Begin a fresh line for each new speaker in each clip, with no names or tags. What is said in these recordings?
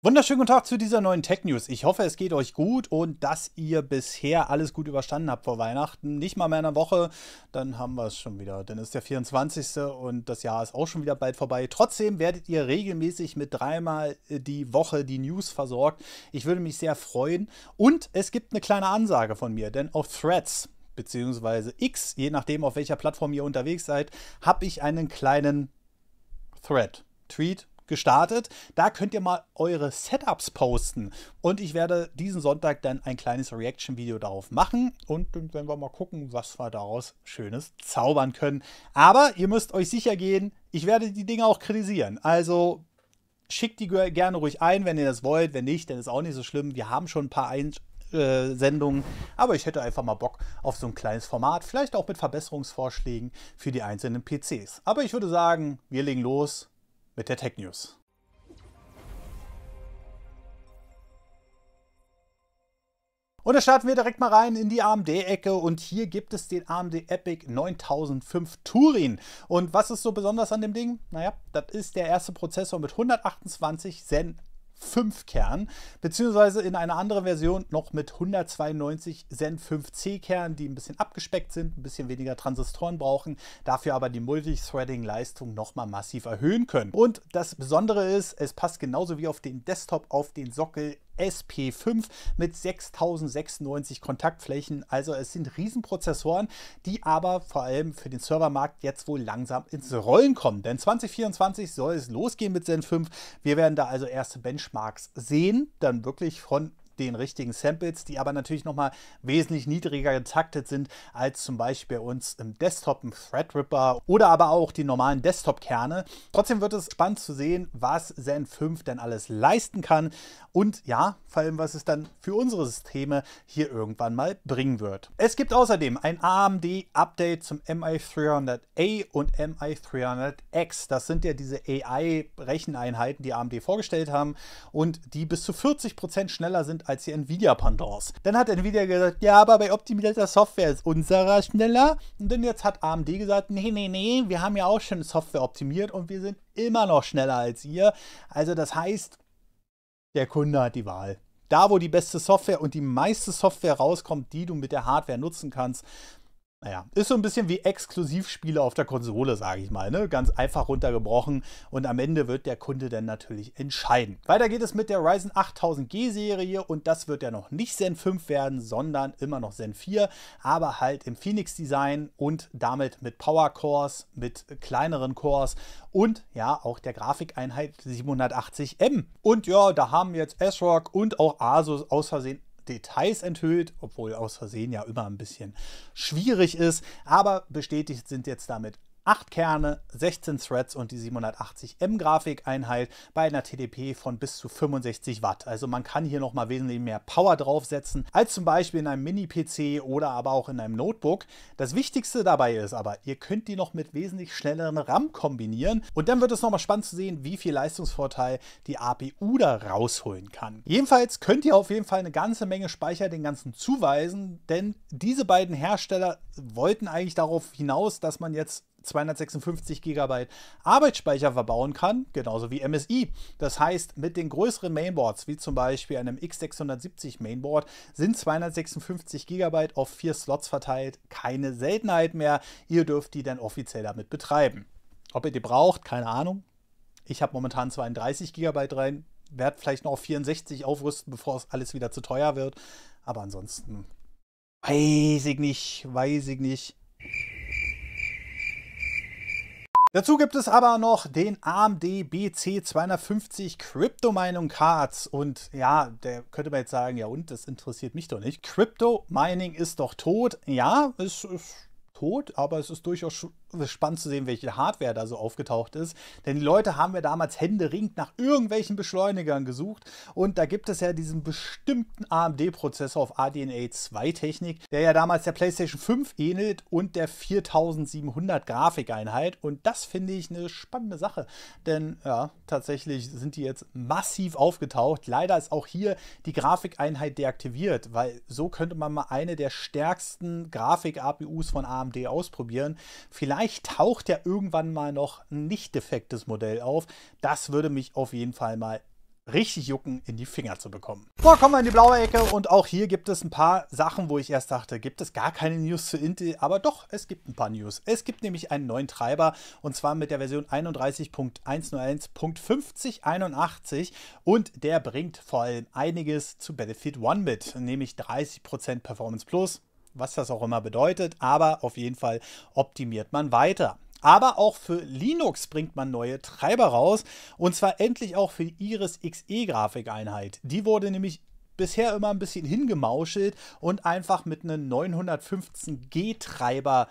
Wunderschönen guten Tag zu dieser neuen Tech News. Ich hoffe, es geht euch gut und dass ihr bisher alles gut überstanden habt vor Weihnachten. Nicht mal mehr eine Woche, dann haben wir es schon wieder. Dann ist der 24. und das Jahr ist auch schon wieder bald vorbei. Trotzdem werdet ihr regelmäßig mit dreimal äh, die Woche die News versorgt. Ich würde mich sehr freuen. Und es gibt eine kleine Ansage von mir, denn auf Threads bzw. X, je nachdem auf welcher Plattform ihr unterwegs seid, habe ich einen kleinen Thread. Tweet, gestartet. Da könnt ihr mal eure Setups posten. Und ich werde diesen Sonntag dann ein kleines Reaction-Video darauf machen. Und dann werden wir mal gucken, was wir daraus Schönes zaubern können. Aber ihr müsst euch sicher gehen, ich werde die Dinge auch kritisieren. Also schickt die gerne ruhig ein, wenn ihr das wollt. Wenn nicht, dann ist auch nicht so schlimm. Wir haben schon ein paar Einstellungen. Äh, Sendungen. Aber ich hätte einfach mal Bock auf so ein kleines Format, vielleicht auch mit Verbesserungsvorschlägen für die einzelnen PCs. Aber ich würde sagen, wir legen los mit der Tech News. Und da starten wir direkt mal rein in die AMD-Ecke und hier gibt es den AMD Epic 9005 Turin. Und was ist so besonders an dem Ding? Naja, das ist der erste Prozessor mit 128 Zen 5 Kern, beziehungsweise in einer anderen Version noch mit 192 Zen 5C Kernen, die ein bisschen abgespeckt sind, ein bisschen weniger Transistoren brauchen, dafür aber die Multithreading-Leistung nochmal massiv erhöhen können. Und das Besondere ist, es passt genauso wie auf den Desktop auf den Sockel SP5 mit 6096 Kontaktflächen. Also es sind Riesenprozessoren, die aber vor allem für den Servermarkt jetzt wohl langsam ins Rollen kommen. Denn 2024 soll es losgehen mit Zen 5. Wir werden da also erste Benchmarks sehen, dann wirklich von den richtigen Samples, die aber natürlich nochmal wesentlich niedriger getaktet sind als zum Beispiel bei uns im Desktop, im Threadripper oder aber auch die normalen Desktop-Kerne. Trotzdem wird es spannend zu sehen, was Zen 5 denn alles leisten kann und ja, vor allem, was es dann für unsere Systeme hier irgendwann mal bringen wird. Es gibt außerdem ein AMD-Update zum MI300A und MI300X. Das sind ja diese AI-Recheneinheiten, die AMD vorgestellt haben und die bis zu 40% Prozent schneller sind als die Nvidia-Pendants. Dann hat Nvidia gesagt, ja, aber bei optimierter Software ist unserer schneller. Und dann jetzt hat AMD gesagt, nee, nee, nee, wir haben ja auch schon Software optimiert und wir sind immer noch schneller als ihr. Also das heißt, der Kunde hat die Wahl. Da, wo die beste Software und die meiste Software rauskommt, die du mit der Hardware nutzen kannst, naja, ist so ein bisschen wie Exklusivspiele auf der Konsole, sage ich mal. Ne? Ganz einfach runtergebrochen und am Ende wird der Kunde dann natürlich entscheiden. Weiter geht es mit der Ryzen 8000G Serie und das wird ja noch nicht Zen 5 werden, sondern immer noch Zen 4, aber halt im Phoenix Design und damit mit Power Cores, mit kleineren Cores und ja auch der Grafikeinheit 780M. Und ja, da haben jetzt ASRock und auch Asus aus Versehen Details enthüllt, obwohl aus Versehen ja immer ein bisschen schwierig ist. Aber bestätigt sind jetzt damit 8 Kerne, 16 Threads und die 780 M-Grafikeinheit bei einer TDP von bis zu 65 Watt. Also man kann hier nochmal wesentlich mehr Power draufsetzen als zum Beispiel in einem Mini-PC oder aber auch in einem Notebook. Das Wichtigste dabei ist aber, ihr könnt die noch mit wesentlich schnelleren RAM kombinieren und dann wird es nochmal spannend zu sehen, wie viel Leistungsvorteil die APU da rausholen kann. Jedenfalls könnt ihr auf jeden Fall eine ganze Menge Speicher den ganzen zuweisen, denn diese beiden Hersteller wollten eigentlich darauf hinaus, dass man jetzt 256 GB Arbeitsspeicher verbauen kann, genauso wie MSI. Das heißt, mit den größeren Mainboards, wie zum Beispiel einem X670 Mainboard, sind 256 GB auf vier Slots verteilt keine Seltenheit mehr. Ihr dürft die dann offiziell damit betreiben. Ob ihr die braucht, keine Ahnung. Ich habe momentan 32 GB rein, werde vielleicht noch auf 64 aufrüsten, bevor es alles wieder zu teuer wird. Aber ansonsten weiß ich nicht, weiß ich nicht. Dazu gibt es aber noch den AMD BC250 Crypto Mining Cards und ja, der könnte man jetzt sagen, ja und, das interessiert mich doch nicht. Crypto Mining ist doch tot. Ja, es ist tot, aber es ist durchaus spannend zu sehen, welche Hardware da so aufgetaucht ist. Denn die Leute haben ja damals händeringend nach irgendwelchen Beschleunigern gesucht. Und da gibt es ja diesen bestimmten AMD-Prozessor auf RDNA 2-Technik, der ja damals der PlayStation 5 ähnelt und der 4700 Grafikeinheit. Und das finde ich eine spannende Sache. Denn ja, tatsächlich sind die jetzt massiv aufgetaucht. Leider ist auch hier die Grafikeinheit deaktiviert, weil so könnte man mal eine der stärksten Grafik-APUs von AMD ausprobieren. Vielleicht Vielleicht taucht ja irgendwann mal noch ein nicht defektes Modell auf. Das würde mich auf jeden Fall mal richtig jucken, in die Finger zu bekommen. So, kommen wir in die blaue Ecke und auch hier gibt es ein paar Sachen, wo ich erst dachte, gibt es gar keine News zu Intel, aber doch, es gibt ein paar News. Es gibt nämlich einen neuen Treiber und zwar mit der Version 31.101.5081 und der bringt vor allem einiges zu Battlefield One mit, nämlich 30% Performance Plus, was das auch immer bedeutet, aber auf jeden Fall optimiert man weiter. Aber auch für Linux bringt man neue Treiber raus. Und zwar endlich auch für die Iris XE-Grafikeinheit. Die wurde nämlich bisher immer ein bisschen hingemauschelt und einfach mit einem 915G-Treiber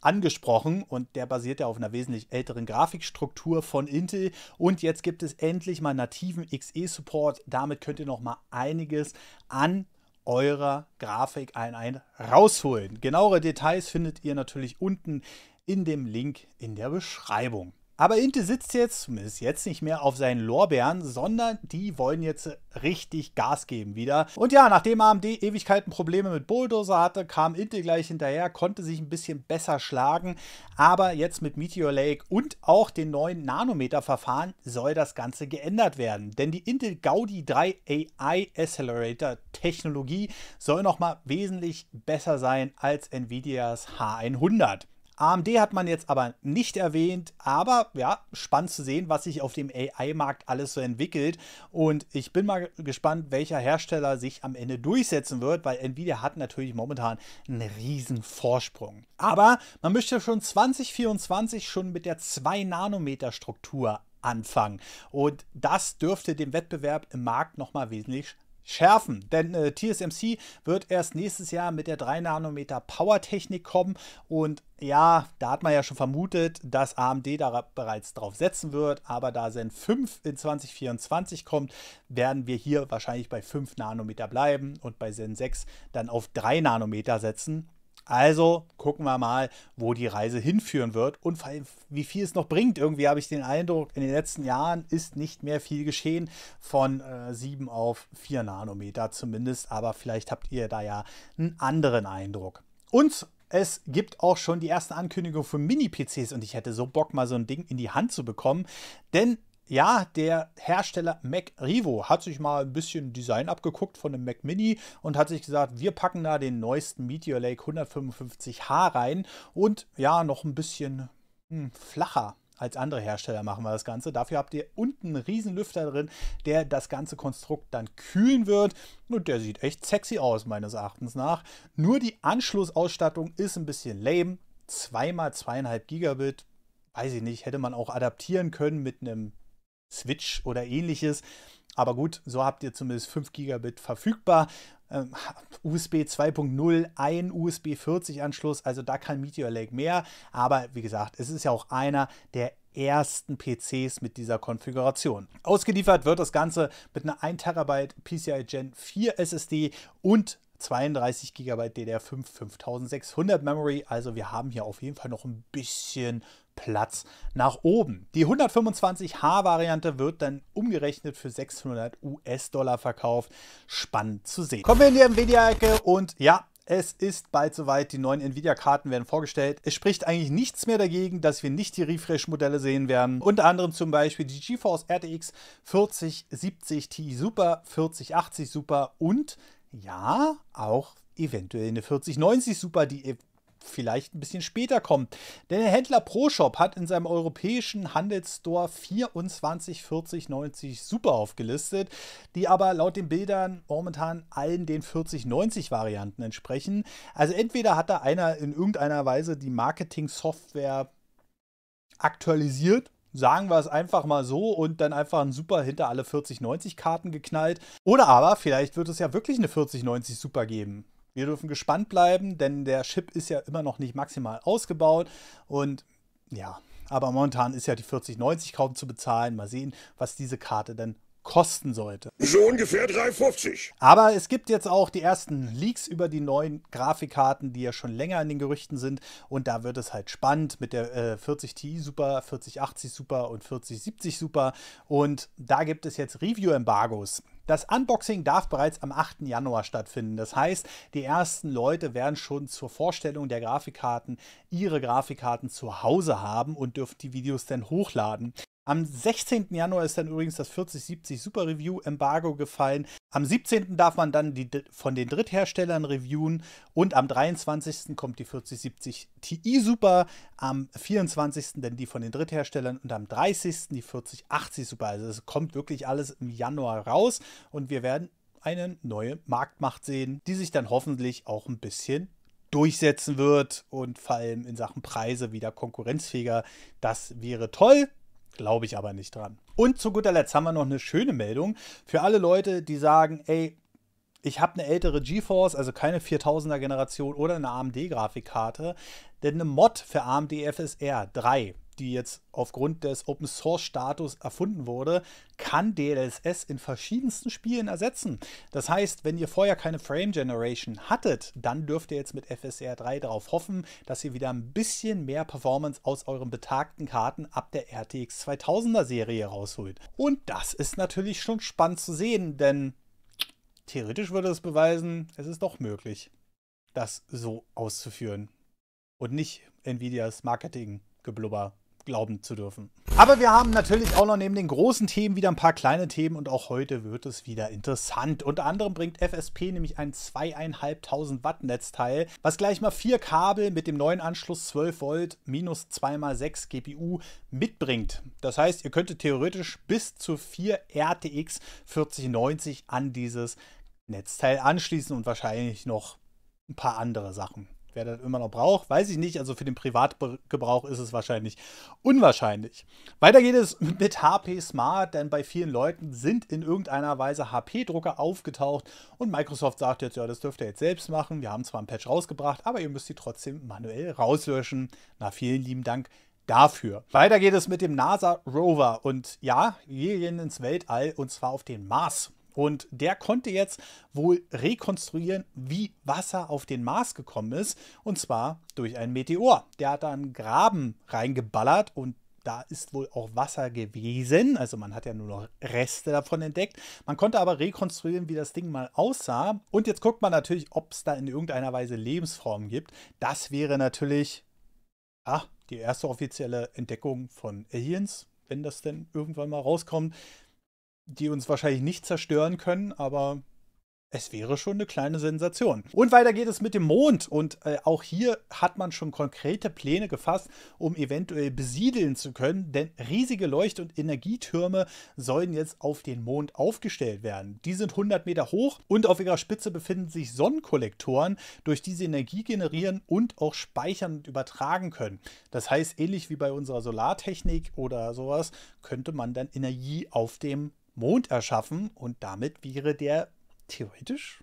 angesprochen und der basiert ja auf einer wesentlich älteren Grafikstruktur von Intel und jetzt gibt es endlich mal nativen XE Support. Damit könnt ihr noch mal einiges an eurer Grafik ein, ein rausholen. Genauere Details findet ihr natürlich unten in dem Link in der Beschreibung. Aber Inte sitzt jetzt, zumindest jetzt nicht mehr auf seinen Lorbeeren, sondern die wollen jetzt richtig Gas geben wieder. Und ja, nachdem AMD Ewigkeiten Probleme mit Bulldozer hatte, kam Inte gleich hinterher, konnte sich ein bisschen besser schlagen. Aber jetzt mit Meteor Lake und auch den neuen Nanometer-Verfahren soll das Ganze geändert werden. Denn die Intel Gaudi 3 AI Accelerator Technologie soll nochmal wesentlich besser sein als Nvidias H100. AMD hat man jetzt aber nicht erwähnt, aber ja, spannend zu sehen, was sich auf dem AI-Markt alles so entwickelt. Und ich bin mal gespannt, welcher Hersteller sich am Ende durchsetzen wird, weil Nvidia hat natürlich momentan einen riesen Vorsprung. Aber man möchte schon 2024 schon mit der 2-Nanometer-Struktur anfangen. Und das dürfte den Wettbewerb im Markt nochmal wesentlich schärfen, denn äh, TSMC wird erst nächstes Jahr mit der 3 Nanometer Power Technik kommen und ja, da hat man ja schon vermutet, dass AMD da bereits drauf setzen wird, aber da Zen 5 in 2024 kommt, werden wir hier wahrscheinlich bei 5 Nanometer bleiben und bei Zen 6 dann auf 3 Nanometer setzen. Also gucken wir mal, wo die Reise hinführen wird und vor allem, wie viel es noch bringt. Irgendwie habe ich den Eindruck, in den letzten Jahren ist nicht mehr viel geschehen von äh, 7 auf 4 Nanometer zumindest, aber vielleicht habt ihr da ja einen anderen Eindruck. Und es gibt auch schon die erste Ankündigung für Mini-PCs und ich hätte so Bock, mal so ein Ding in die Hand zu bekommen, denn ja, der Hersteller Mac Rivo hat sich mal ein bisschen Design abgeguckt von dem Mac Mini und hat sich gesagt, wir packen da den neuesten Meteor Lake 155H rein und ja, noch ein bisschen hm, flacher als andere Hersteller machen wir das Ganze. Dafür habt ihr unten einen riesen Lüfter drin, der das ganze Konstrukt dann kühlen wird. Und der sieht echt sexy aus, meines Erachtens nach. Nur die Anschlussausstattung ist ein bisschen lame. Zweimal zweieinhalb Gigabit, weiß ich nicht, hätte man auch adaptieren können mit einem Switch oder ähnliches. Aber gut, so habt ihr zumindest 5 Gigabit verfügbar. Ähm, USB 2.0, ein USB 40-Anschluss, also da kann Meteor Lake mehr. Aber wie gesagt, es ist ja auch einer der ersten PCs mit dieser Konfiguration. Ausgeliefert wird das Ganze mit einer 1 TB PCI Gen 4 SSD und 32 GB DDR5 5600 Memory. Also wir haben hier auf jeden Fall noch ein bisschen Platz nach oben. Die 125H-Variante wird dann umgerechnet für 600 US-Dollar verkauft. Spannend zu sehen. Kommen wir in die Nvidia-Ecke und ja, es ist bald soweit, die neuen Nvidia-Karten werden vorgestellt. Es spricht eigentlich nichts mehr dagegen, dass wir nicht die Refresh-Modelle sehen werden. Unter anderem zum Beispiel die GeForce RTX 4070 Ti Super, 4080 Super und ja, auch eventuell eine 4090 Super, die vielleicht ein bisschen später kommt. Denn der Händler ProShop hat in seinem europäischen Handelsstore 24 40 90 Super aufgelistet, die aber laut den Bildern momentan allen den 40,90 Varianten entsprechen. Also entweder hat da einer in irgendeiner Weise die Marketing-Software aktualisiert sagen wir es einfach mal so und dann einfach ein Super hinter alle 4090 Karten geknallt. Oder aber vielleicht wird es ja wirklich eine 4090 Super geben. Wir dürfen gespannt bleiben, denn der Chip ist ja immer noch nicht maximal ausgebaut und ja, aber momentan ist ja die 4090 kaum zu bezahlen. Mal sehen, was diese Karte dann kosten sollte. So ungefähr 3,50. Aber es gibt jetzt auch die ersten Leaks über die neuen Grafikkarten, die ja schon länger in den Gerüchten sind. Und da wird es halt spannend mit der äh, 40 Ti Super, 4080 Super und 4070 Super. Und da gibt es jetzt Review-Embargos. Das Unboxing darf bereits am 8. Januar stattfinden. Das heißt, die ersten Leute werden schon zur Vorstellung der Grafikkarten ihre Grafikkarten zu Hause haben und dürfen die Videos dann hochladen. Am 16. Januar ist dann übrigens das 4070 Super Review Embargo gefallen. Am 17. darf man dann die von den Drittherstellern reviewen und am 23. kommt die 4070 Ti Super, am 24. dann die von den Drittherstellern und am 30. die 4080 Super. Also es kommt wirklich alles im Januar raus und wir werden eine neue Marktmacht sehen, die sich dann hoffentlich auch ein bisschen durchsetzen wird und vor allem in Sachen Preise wieder konkurrenzfähiger. Das wäre toll. Glaube ich aber nicht dran. Und zu guter Letzt haben wir noch eine schöne Meldung für alle Leute, die sagen, ey, ich habe eine ältere GeForce, also keine 4000er Generation oder eine AMD Grafikkarte, denn eine Mod für AMD FSR 3 die jetzt aufgrund des Open Source Status erfunden wurde, kann DLSS in verschiedensten Spielen ersetzen. Das heißt, wenn ihr vorher keine Frame Generation hattet, dann dürft ihr jetzt mit FSR 3 darauf hoffen, dass ihr wieder ein bisschen mehr Performance aus euren betagten Karten ab der RTX 2000er Serie rausholt. Und das ist natürlich schon spannend zu sehen, denn theoretisch würde es beweisen, es ist doch möglich, das so auszuführen und nicht Nvidias Marketing-Geblubber glauben zu dürfen. Aber wir haben natürlich auch noch neben den großen Themen wieder ein paar kleine Themen und auch heute wird es wieder interessant. Unter anderem bringt FSP nämlich ein 2.500 Watt Netzteil, was gleich mal vier Kabel mit dem neuen Anschluss 12 Volt minus 2x6 GPU mitbringt. Das heißt, ihr könntet theoretisch bis zu vier RTX 4090 an dieses Netzteil anschließen und wahrscheinlich noch ein paar andere Sachen. Wer das immer noch braucht, weiß ich nicht. Also für den Privatgebrauch ist es wahrscheinlich unwahrscheinlich. Weiter geht es mit HP Smart, denn bei vielen Leuten sind in irgendeiner Weise HP-Drucker aufgetaucht und Microsoft sagt jetzt, ja, das dürft ihr jetzt selbst machen. Wir haben zwar ein Patch rausgebracht, aber ihr müsst die trotzdem manuell rauslöschen. Na, vielen lieben Dank dafür. Weiter geht es mit dem NASA-Rover und ja, wir gehen ins Weltall und zwar auf den Mars. Und der konnte jetzt wohl rekonstruieren, wie Wasser auf den Mars gekommen ist. Und zwar durch einen Meteor. Der hat da einen Graben reingeballert und da ist wohl auch Wasser gewesen. Also man hat ja nur noch Reste davon entdeckt. Man konnte aber rekonstruieren, wie das Ding mal aussah. Und jetzt guckt man natürlich, ob es da in irgendeiner Weise Lebensformen gibt. Das wäre natürlich ja, die erste offizielle Entdeckung von Aliens, wenn das denn irgendwann mal rauskommt die uns wahrscheinlich nicht zerstören können, aber es wäre schon eine kleine Sensation. Und weiter geht es mit dem Mond. Und äh, auch hier hat man schon konkrete Pläne gefasst, um eventuell besiedeln zu können. Denn riesige Leucht- und Energietürme sollen jetzt auf den Mond aufgestellt werden. Die sind 100 Meter hoch und auf ihrer Spitze befinden sich Sonnenkollektoren, durch die sie Energie generieren und auch speichern und übertragen können. Das heißt, ähnlich wie bei unserer Solartechnik oder sowas, könnte man dann Energie auf dem Mond erschaffen und damit wäre der theoretisch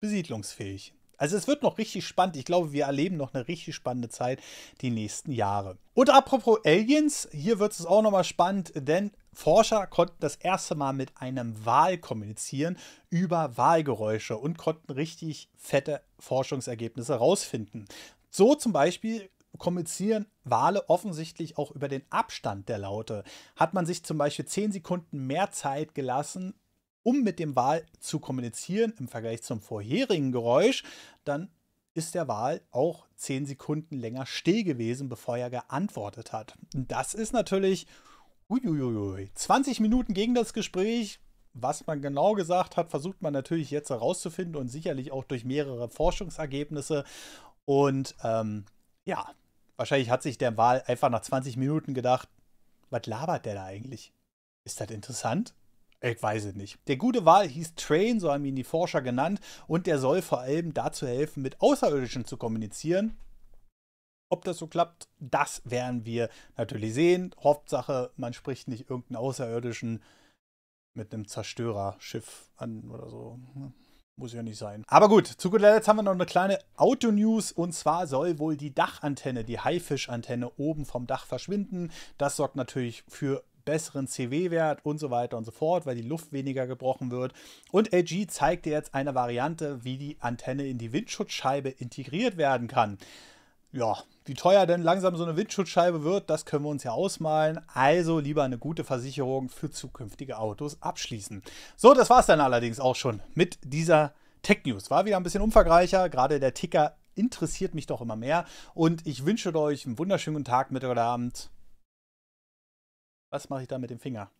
besiedlungsfähig. Also es wird noch richtig spannend. Ich glaube, wir erleben noch eine richtig spannende Zeit die nächsten Jahre. Und apropos Aliens, hier wird es auch nochmal spannend, denn Forscher konnten das erste Mal mit einem Wal kommunizieren über Wahlgeräusche und konnten richtig fette Forschungsergebnisse rausfinden. So zum Beispiel kommunizieren Wale offensichtlich auch über den Abstand der Laute. Hat man sich zum Beispiel 10 Sekunden mehr Zeit gelassen, um mit dem Wal zu kommunizieren im Vergleich zum vorherigen Geräusch, dann ist der Wal auch 10 Sekunden länger still gewesen, bevor er geantwortet hat. Das ist natürlich uiuiui. 20 Minuten gegen das Gespräch, was man genau gesagt hat, versucht man natürlich jetzt herauszufinden und sicherlich auch durch mehrere Forschungsergebnisse. Und ähm, ja, Wahrscheinlich hat sich der Wahl einfach nach 20 Minuten gedacht, was labert der da eigentlich? Ist das interessant? Ich weiß es nicht. Der gute Wal hieß Train, so haben ihn die Forscher genannt, und der soll vor allem dazu helfen, mit Außerirdischen zu kommunizieren. Ob das so klappt, das werden wir natürlich sehen. Hauptsache, man spricht nicht irgendeinen Außerirdischen mit einem Zerstörerschiff an oder so. Muss ja nicht sein. Aber gut, zu guter Letzt haben wir noch eine kleine Auto-News. Und zwar soll wohl die Dachantenne, die Haifisch-Antenne, oben vom Dach verschwinden. Das sorgt natürlich für besseren CW-Wert und so weiter und so fort, weil die Luft weniger gebrochen wird. Und LG dir jetzt eine Variante, wie die Antenne in die Windschutzscheibe integriert werden kann ja, wie teuer denn langsam so eine Windschutzscheibe wird, das können wir uns ja ausmalen. Also lieber eine gute Versicherung für zukünftige Autos abschließen. So, das war es dann allerdings auch schon mit dieser Tech News. War wieder ein bisschen umfangreicher. Gerade der Ticker interessiert mich doch immer mehr. Und ich wünsche euch einen wunderschönen Tag, Mittag oder Abend. Was mache ich da mit dem Finger?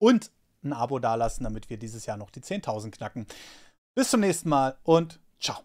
Und ein Abo dalassen, damit wir dieses Jahr noch die 10.000 knacken. Bis zum nächsten Mal und ciao.